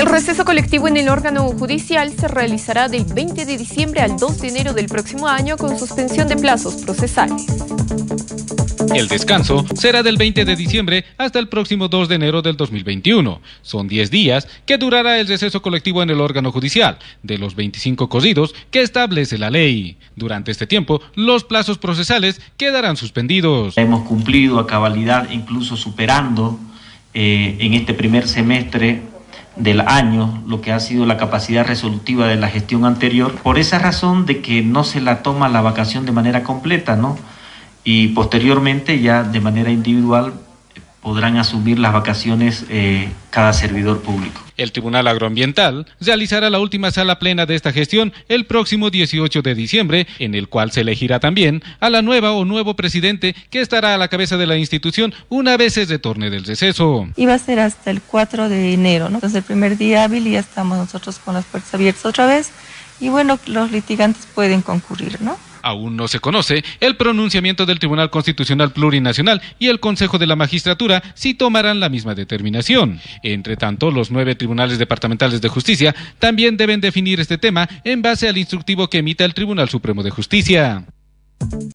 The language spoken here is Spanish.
El receso colectivo en el órgano judicial se realizará del 20 de diciembre al 2 de enero del próximo año con suspensión de plazos procesales. El descanso será del 20 de diciembre hasta el próximo 2 de enero del 2021. Son 10 días que durará el receso colectivo en el órgano judicial, de los 25 cosidos que establece la ley. Durante este tiempo, los plazos procesales quedarán suspendidos. Hemos cumplido a cabalidad, incluso superando eh, en este primer semestre del año, lo que ha sido la capacidad resolutiva de la gestión anterior, por esa razón de que no se la toma la vacación de manera completa, ¿no? Y posteriormente ya de manera individual podrán asumir las vacaciones eh, cada servidor público. El Tribunal Agroambiental realizará la última sala plena de esta gestión el próximo 18 de diciembre, en el cual se elegirá también a la nueva o nuevo presidente que estará a la cabeza de la institución una vez de retorne del receso. Iba a ser hasta el 4 de enero, ¿no? Entonces el primer día hábil y ya estamos nosotros con las puertas abiertas otra vez y bueno, los litigantes pueden concurrir, ¿no? Aún no se conoce el pronunciamiento del Tribunal Constitucional Plurinacional y el Consejo de la Magistratura si tomarán la misma determinación. Entre tanto, los nueve tribunales departamentales de justicia también deben definir este tema en base al instructivo que emita el Tribunal Supremo de Justicia.